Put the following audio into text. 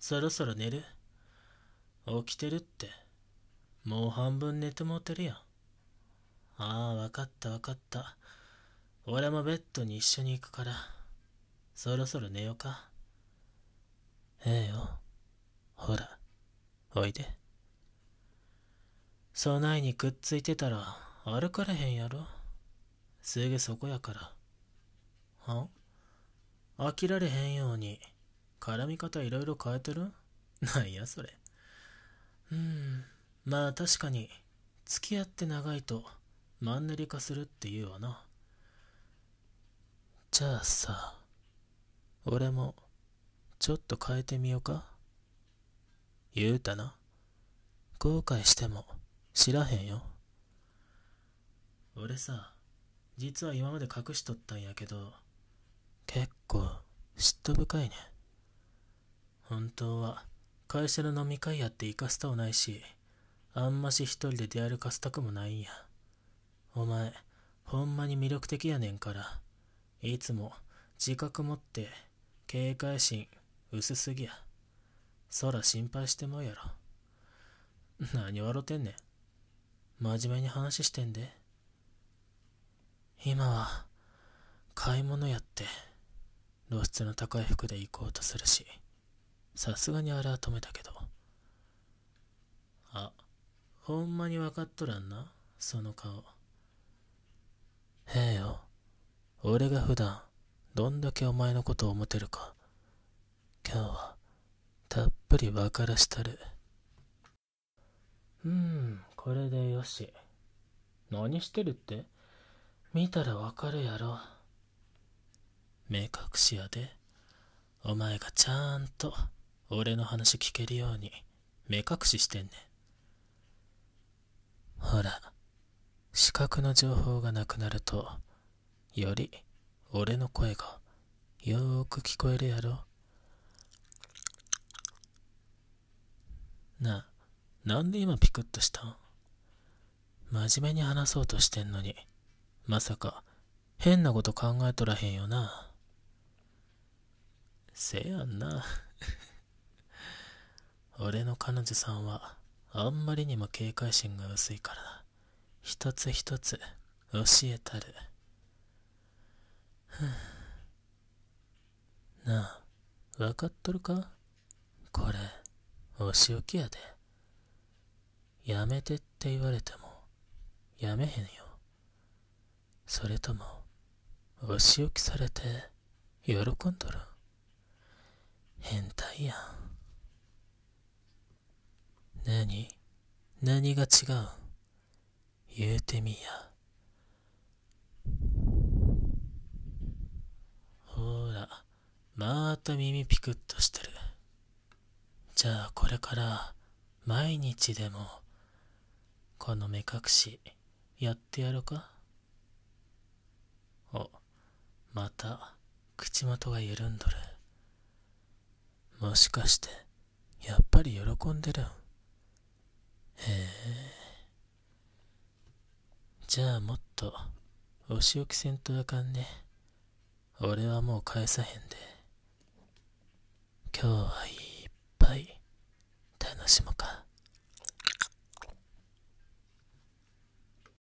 そろそろ寝る起きてるって。もう半分寝てもうてるやん。ああ、わかったわかった。俺もベッドに一緒に行くから、そろそろ寝ようか。ええよ。ほら、おいで。そないにくっついてたら歩かれへんやろ。すぐそこやから。はん飽きられへんように絡み方いろいろ変えてる なんやそれ。うん、まあ確かに、付き合って長いとマンネリ化するって言うわな。じゃあさ、俺も、ちょっと変えてみようか言うたな。後悔しても、知らへんよ。俺さ、実は今まで隠しとったんやけど、結構、嫉妬深いね。本当は会社の飲み会やって行かせたうないしあんまし一人で出歩かせたくもないんやお前ほんまに魅力的やねんからいつも自覚持って警戒心薄すぎや空心配してもうやろ何笑てんねん真面目に話してんで今は買い物やって露出の高い服で行こうとするしさすがにあれは止めたけど。あ、ほんまに分かっとらんな、その顔。へえよ、俺が普段、どんだけお前のことを思てるか。今日は、たっぷり分からしたる。うん、これでよし。何してるって見たらわかるやろ。目隠しやで、お前がちゃんと。俺の話聞けるように目隠ししてんねほら視覚の情報がなくなるとより俺の声がよーく聞こえるやろな何なんで今ピクッとしたん真面目に話そうとしてんのにまさか変なこと考えとらへんよなせやんな俺の彼女さんはあんまりにも警戒心が薄いからだ一つ一つ教えたるふなあ分かっとるかこれお仕置きやでやめてって言われてもやめへんよそれともお仕置きされて喜んどる変態やん何何が違う言うてみや。ほら、また耳ピクッとしてる。じゃあこれから毎日でもこの目隠しやってやろかお、また口元が緩んどる。もしかしてやっぱり喜んでるんへえじゃあもっとお仕置きせんとあかんね俺はもう返さへんで今日は